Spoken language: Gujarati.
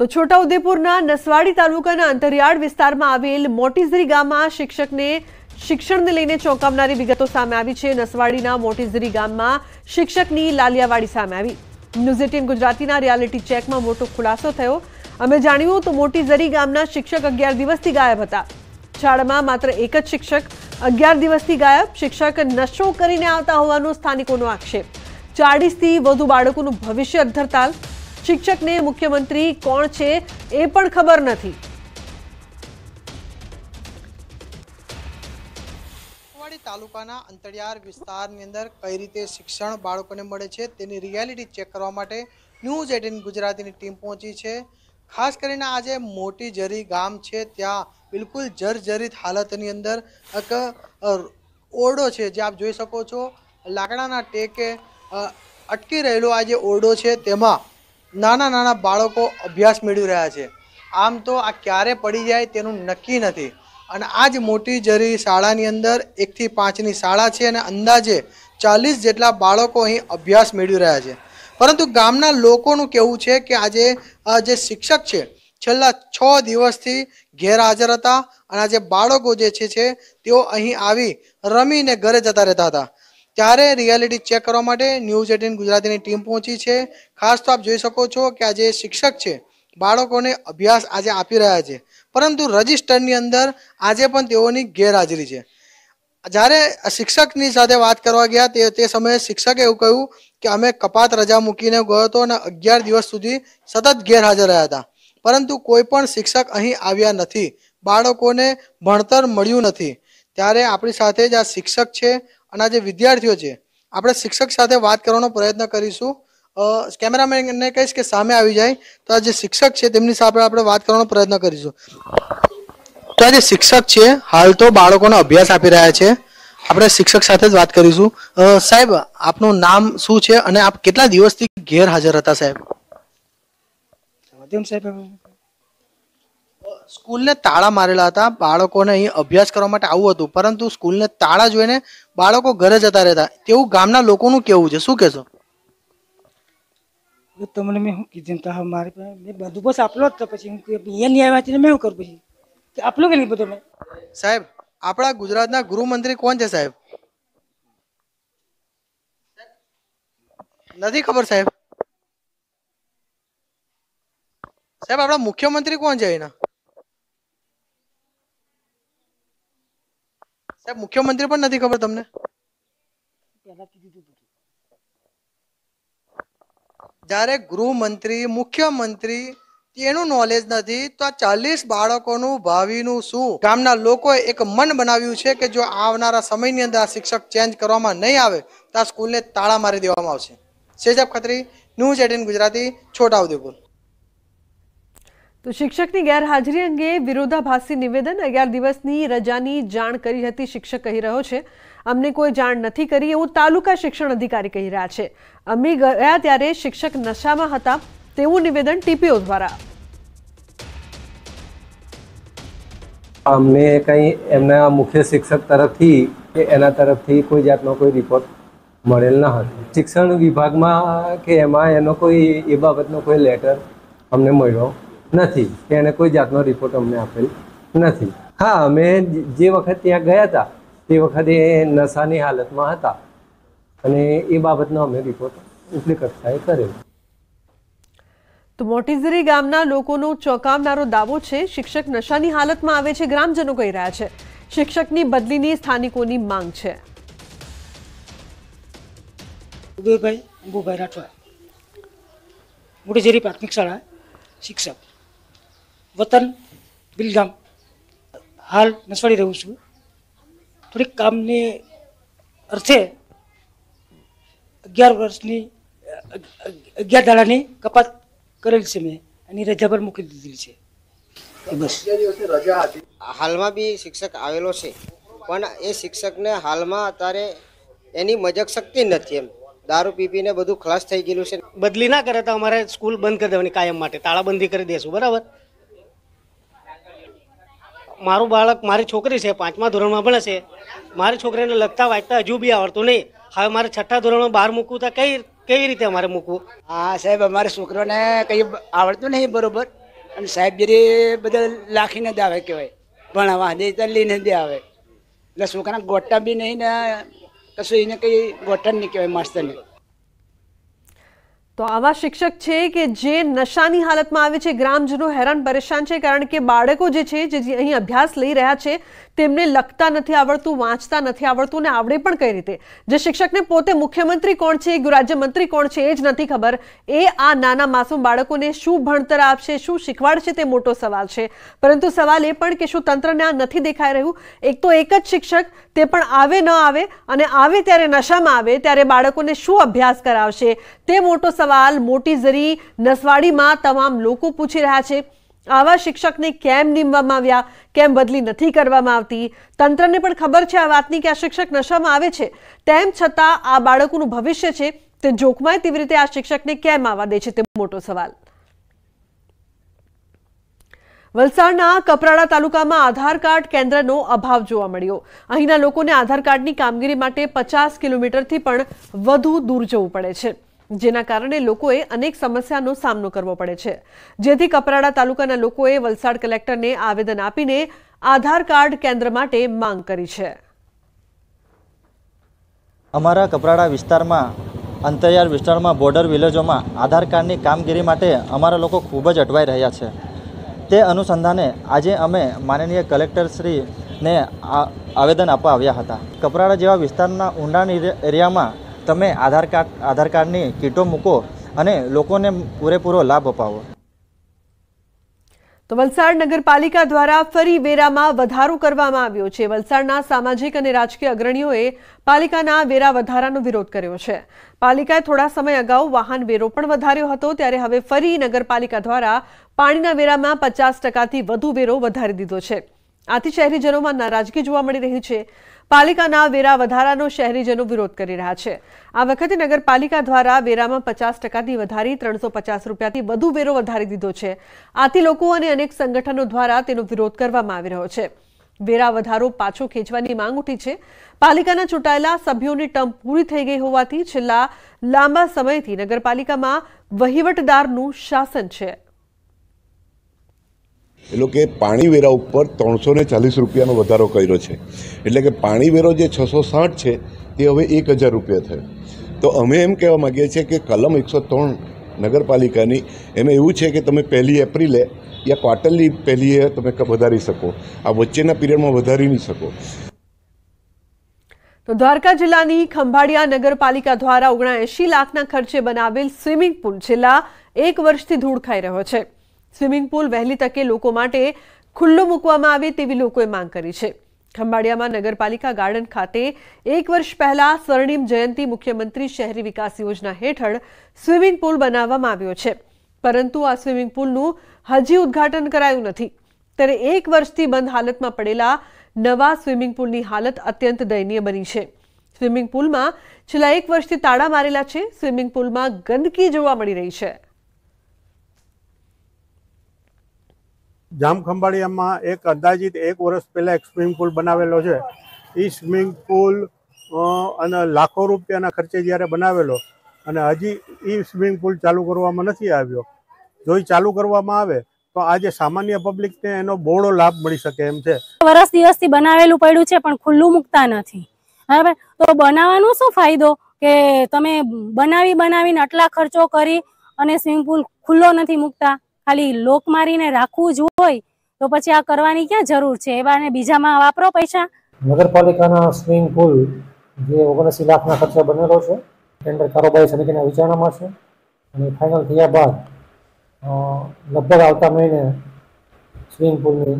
તો છોટાઉદેપુરના નસવાડી તાલુકાના અંતરિયાળ વિસ્તારમાં આવેલ મોટીઝરી ગામમાં શિક્ષકને શિક્ષણને લઈને ચોંકાવનારી વિગતો સામે આવી છે નસવાડીના મોટીઝરી ગામમાં શિક્ષકની લાલિયાવાડી સામે આવી ન્યૂઝ એટીન ગુજરાતીના રિયાલિટી ચેકમાં મોટો ખુલાસો થયો અમે જાણ્યું તો મોટીઝરી ગામના શિક્ષક અગિયાર દિવસથી ગાયબ હતા શાળામાં માત્ર એક જ શિક્ષક અગિયાર દિવસથી ગાયબ શિક્ષક નશો કરીને આવતા હોવાનો સ્થાનિકોનો આક્ષેપ ચાળીસથી વધુ બાળકોનું ભવિષ્ય અધ્ધરતાલ શિક્ષકને મુખ્યમંત્રી કોણ છે એ પણ ખબર નથી તાલુકાના અંતરિયાર વિસ્તારની અંદર કઈ રીતે શિક્ષણ બાળકોને મળે છે તેની રિયાલિટી ચેક કરવા માટે ન્યૂઝ એટીન ગુજરાતીની ટીમ પહોંચી છે ખાસ કરીને આજે મોટી જરી ગામ છે ત્યાં બિલકુલ જર્જરિત હાલતની અંદર એક ઓરડો છે જે આપ જોઈ શકો છો લાકડાના ટેકે અટકી રહેલો આ જે ઓરડો છે તેમાં નાના નાના બાળકો અભ્યાસ મેળવી રહ્યા છે આમ તો આ ક્યારે પડી જાય તેનું નક્કી નથી અને આ જ મોટી જરી શાળાની અંદર એકથી પાંચની શાળા છે અને અંદાજે ચાલીસ જેટલા બાળકો અહીં અભ્યાસ મેળવી રહ્યા છે પરંતુ ગામના લોકોનું કહેવું છે કે આજે જે શિક્ષક છે છેલ્લા છ દિવસથી ગેરહાજર હતા અને આજે બાળકો જે છે તેઓ અહીં આવી રમીને ઘરે જતા રહેતા હતા ત્યારે રિયાલિટી ચેક કરવા માટે ન્યૂઝ એટીન ગુજરાતીની ટીમ પહોંચી છે ખાસ તો આપ જોઈ શકો છો કે આજે શિક્ષક છે બાળકોને અભ્યાસ આજે આપી રહ્યા છે પરંતુ રજિસ્ટરની અંદર આજે પણ તેઓની ગેરહાજરી છે જ્યારે શિક્ષકની સાથે વાત કરવા ગયા તે તે સમયે શિક્ષકે એવું કહ્યું કે અમે કપાત રજા મૂકીને ગયો હતો અને અગિયાર દિવસ સુધી સતત ગેરહાજર રહ્યા હતા પરંતુ કોઈ પણ શિક્ષક અહીં આવ્યા નથી બાળકોને ભણતર મળ્યું નથી ત્યારે આપણી સાથે જ આ શિક્ષક છે અને આ જે વિદ્યાર્થીઓ છે આપણે શિક્ષક સાથે વાત કરવાનો પ્રયત્ન કરીશું કેમેરામેનને કહીશ કે સામે આવી જાય તો આ જે શિક્ષક છે તેમની સાથે આપણે વાત કરવાનો પ્રયત્ન કરીશું તો આ જે શિક્ષક છે હાલ તો બાળકોનો અભ્યાસ આપી રહ્યા છે આપણે શિક્ષક સાથે જ વાત કરીશું સાહેબ આપનું નામ શું છે અને આપ કેટલા દિવસથી ગેરહાજર હતા સાહેબ સાહેબ સ્કૂલને તાળા મારેલા હતા બાળકોને અહીં અભ્યાસ કરવા માટે આવું હતું પરંતુ સ્કૂલને તાળા જોઈને બાળકો ઘરે જતા રહેતા તેવું ગામના લોકોનું કેવું છે શું કહેશો તમને મેં શું કીધું તા મારે મેં બધું બસ આપલો જ પછી હું અહીંયા નહીં આવ્યા મેં શું કરું પછી કે આપલો કે નહીં બધું મેં સાહેબ આપણા ગુજરાતના ગૃહમંત્રી કોણ છે સાહેબ નથી ખબર સાહેબ સાહેબ આપણા મુખ્યમંત્રી કોણ છે એના મુખ્યમંત્રી પણ નથી ખબર તમને જ્યારે ગૃહમંત્રી મુખ્યમંત્રી એનું નોલેજ નથી તો આ ચાલીસ બાળકોનું ભાવિનું શું ગામના લોકોએ એક મન બનાવ્યું છે કે જો આવનારા સમયની અંદર આ શિક્ષક ચેન્જ કરવામાં નહીં આવે તો આ સ્કૂલને તાળા મારી દેવામાં આવશે શેજાબ ખત્રી ન્યૂઝ એટીન ગુજરાતી છોટાઉદેપુર તો શિક્ષકની ગેરહાજરી અંગે વિરોધાભાસી નિવેદન અગિયાર દિવસની રજાની જાણ કરી હતી શિક્ષક કહી રહ્યો છે અમને કોઈ જાણ નથી કરી એવું તાલુકા શિક્ષણ અધિકારી કહી રહ્યા છે અમે ગયા ત્યારે શિક્ષક નશામાં હતા તેવું નિવેદન ટીપીઓ દ્વારા અમને કંઈ એમના મુખ્ય શિક્ષક તરફથી કે એના તરફથી કોઈ જાતનો કોઈ રિપોર્ટ મળેલ ન હતો શિક્ષણ વિભાગમાં કે એમાં એનો કોઈ એ બાબતનો કોઈ લેટર અમને મળ્યો નથી એણે કોઈ જાતનો રિપોર્ટ અમને આપેલ નથી હા અમે જે વખત ત્યાં ગયા હતા તે વખતે એ નશાની હાલતમાં હતા અને એ બાબતનો અમે રિપોર્ટ ઉપલી કક્ષાએ કરેલો તો મોટીઝરી ગામના લોકોનો ચોંકાવનારો દાવો છે શિક્ષક નશાની હાલતમાં આવે છે ગ્રામજનો કહી રહ્યા છે શિક્ષકની બદલીની સ્થાનિકોની માંગ છે ઉદયભાઈ અંબુભાઈ રાઠવા મોટીઝરી પ્રાથમિક શાળા શિક્ષક વતન બિલગામ હાલ નસવાડી રહું છું થોડીક કામની અર્થે અગિયાર વર્ષની અગિયાર દાડાની કપાત કરેલી છે મેં એની રજા પર મૂકી દીધી છે બસ હાલમાં બી શિક્ષક આવેલો છે પણ એ શિક્ષકને હાલમાં અત્યારે એની મજક શક્તિ નથી એમ દારૂ પી બધું ખલાસ થઈ ગયેલું છે બદલી ના કરે તો અમારે સ્કૂલ બંધ કરી દેવાની કાયમ માટે તાળાબંધી કરી દેશું બરાબર મારું બાળક મારી છોકરી છે પાંચમા ધોરણમાં પણ છે મારી છોકરીને લખતા વાંચતા હજુ બી આવડતું નહીં હવે મારે છઠ્ઠા ધોરણમાં બહાર મૂકવું તો કઈ કેવી રીતે અમારે મૂકવું હા સાહેબ અમારે છોકરોને કંઈ આવડતું નહીં બરોબર અને સાહેબ સાહેબગીરી બધા લાખીને દે આવે કહેવાય ભણાવવા દે તો લઈને દે આવે એટલે છોકરાને ગોટા બી નહીં ને કશું એને કંઈ ગોટા નહીં કહેવાય માસ્તરને તો આવા શિક્ષક છે કે જે નશાની હાલતમાં આવે છે ગ્રામજનો હેરાન પરેશાન છે કારણ કે બાળકો જે છે જે અહીં અભ્યાસ લઈ રહ્યા છે તેમને લકતા નથી આવડતું વાંચતા નથી આવડતું ને આવડે પણ કઈ રીતે જે શિક્ષકને પોતે મુખ્યમંત્રી કોણ છે ગુજરાત રાજ્ય મંત્રી કોણ છે એ જ નથી ખબર એ આ નાના માસૂમ બાળકોને શું ભણતર આપશે શું શીખવડશે તે મોટો સવાલ છે પરંતુ સવાલ એ પણ કે શું તંત્રને આ નથી દેખાઈ રહ્યું એક તો એક જ શિક્ષક તે પણ આવે ન આવે અને આવે ત્યારે નશામાં આવે ત્યારે બાળકોને શું અભ્યાસ કરાવશે તે મોટો સવાલ મોટી ઝરી નસવાડીમાં તમામ લોકો પૂછી રહ્યા છે આવા શિક્ષકને કેમ નીમવામાં આવ્યા કેમ બદલી નથી કરવામાં આવતી તંત્રને પણ ખબર છે આ વાતની કે આ શિક્ષક નશામાં આવે છે તેમ છતાં આ બાળકોનું ભવિષ્ય છે તે જોખમાય તેવી રીતે આ શિક્ષકને કેમ આવવા દે છે તે મોટો સવાલ વલસાડના કપરાડા તાલુકામાં આધાર કાર્ડ કેન્દ્રનો અભાવ જોવા મળ્યો અહીંના લોકોને આધાર કાર્ડની કામગીરી માટે પચાસ કિલોમીટરથી પણ વધુ દૂર જવું પડે છે જેના કારણે લોકોએ અનેક સમસ્યાનો સામનો કરવો પડે છે જેથી કપરાડા તાલુકાના લોકોએ વલસાડ કલેક્ટરને આવેદન આપીને આધાર કાર્ડ કેન્દ્ર માટે માંગ કરી છે અમારા કપરાડા વિસ્તારમાં અંતરિયાળ વિસ્તારમાં બોર્ડર વિલેજોમાં આધાર કાર્ડની કામગીરી માટે અમારા લોકો ખૂબ જ અટવાઈ રહ્યા છે તે અનુસંધાને આજે અમે માનનીય કલેક્ટરશ્રીને આવેદન આપવા આવ્યા હતા કપરાડા જેવા વિસ્તારના ઊંડાણ એરિયામાં તમે આધાર કાર્ડ આધાર કાર્ડની કીટો મૂકો અને લોકોને પૂરેપૂરો લાભ અપાવો તો વલસાડ નગરપાલિકા દ્વારા ફરી વેરામાં વધારો કરવામાં આવ્યો છે વલસાડના સામાજિક અને રાજકીય અગ્રણીઓએ પાલિકાના વેરા વધારાનો વિરોધ કર્યો છે પાલિકાએ થોડા સમય અગાઉ વાહન વેરો પણ વધાર્યો હતો ત્યારે હવે ફરી નગરપાલિકા દ્વારા પાણીના વેરામાં પચાસ ટકાથી વધુ વેરો વધારી દીધો છે આથી શહેરીજનોમાં નારાજગી જોવા મળી રહી છે પાલિકાના વેરા વધારાનો શહેરીજનો વિરોધ કરી રહ્યા છે આ વખતે નગરપાલિકા દ્વારા વેરામાં પચાસ ટકાથી વધારી ત્રણસો પચાસ રૂપિયાથી વધુ વેરો વધારી દીધો છે આથી લોકો અને અનેક સંગઠનો દ્વારા તેનો વિરોધ કરવામાં આવી રહ્યો છે વેરા વધારો પાછો ખેંચવાની માંગ ઉઠી છે પાલિકાના ચૂંટાયેલા સભ્યોની ટર્મ પૂરી થઈ ગઈ હોવાથી છેલ્લા લાંબા સમયથી નગરપાલિકામાં વહીવટદારનું શાસન છે એ કે પાણીવેરા ઉપર ત્રણસો ને ચાલીસ રૂપિયાનો વધારો કર્યો છે એટલે કે પાણીવેરો જે છસો સાઠ છે તે હવે એક હજાર રૂપિયા થયો તો અમે એમ કહેવા માગીએ છીએ કે કલમ એકસો ત્રણ નગરપાલિકાની એમાં એવું છે કે તમે પહેલી એપ્રિલે યા ક્વાર્ટરલી પહેલીએ તમે વધારી શકો આ વચ્ચેના પીરિયડમાં વધારી નહીં શકો તો દ્વારકા જિલ્લાની ખંભાળિયા નગરપાલિકા દ્વારા ઓગણએંશી લાખના ખર્ચે બનાવેલ સ્વિમિંગ પુલ છેલ્લા એક વર્ષથી ધૂળ ખાઈ રહ્યો છે સ્વિમિંગ પુલ વહેલી તકે લોકો માટે ખુલ્લો મૂકવામાં આવે તેવી લોકોએ માંગ કરી છે ખંભાળિયામાં નગરપાલિકા ગાર્ડન ખાતે એક વર્ષ પહેલા સ્વર્ણિમ જયંતિ મુખ્યમંત્રી શહેરી વિકાસ યોજના હેઠળ સ્વિમિંગ પુલ બનાવવામાં આવ્યો છે પરંતુ આ સ્વિમિંગ પુલનું હજી ઉદ્ઘાટન કરાયું નથી ત્યારે એક વર્ષથી બંધ હાલતમાં પડેલા નવા સ્વિમિંગ પુલની હાલત અત્યંત દયનીય બની છે સ્વિમિંગ પુલમાં છેલ્લા એક વર્ષથી તાળા મારેલા છે સ્વિમિંગ પુલમાં ગંદકી જોવા મળી રહી છે જામખંભાળિયામાં એક અંદાજિત એક વર્ષ પહેલાં એક સ્વિમિંગ પુલ બનાવેલો છે એ સ્વિમિંગ પુલ અને લાખો રૂપિયાના ખર્ચે જ્યારે બનાવેલો અને હજી એ સ્વિમિંગ પુલ ચાલુ કરવામાં નથી આવ્યો જો એ ચાલુ કરવામાં આવે તો આજે સામાન્ય પબ્લિકને એનો બહોળો લાભ મળી શકે એમ છે વર્ષ દિવસથી બનાવેલું પડ્યું છે પણ ખુલ્લું મૂકતા નથી બરાબર તો બનાવવાનો શું ફાયદો કે તમે બનાવી બનાવીને આટલા ખર્ચો કરી અને સ્વિમિંગ પુલ ખુલ્લો નથી મૂકતા ખાલી લોક મારીને રાખવું જ હોય તો પછી આ કરવાની ક્યાં જરૂર છે એવાને બીજામાં વાપરો પૈસા નગરપાલિકાના સ્વિમિંગ પુલ જે ઓગણસી લાખના ખર્ચે બનેલો છે ટેન્ડર કારોબારી સમિતિના વિચારણામાં છે અને ફાઇનલ થયા બાદ લગભગ આવતા મહિને સ્વિમિંગ પુલની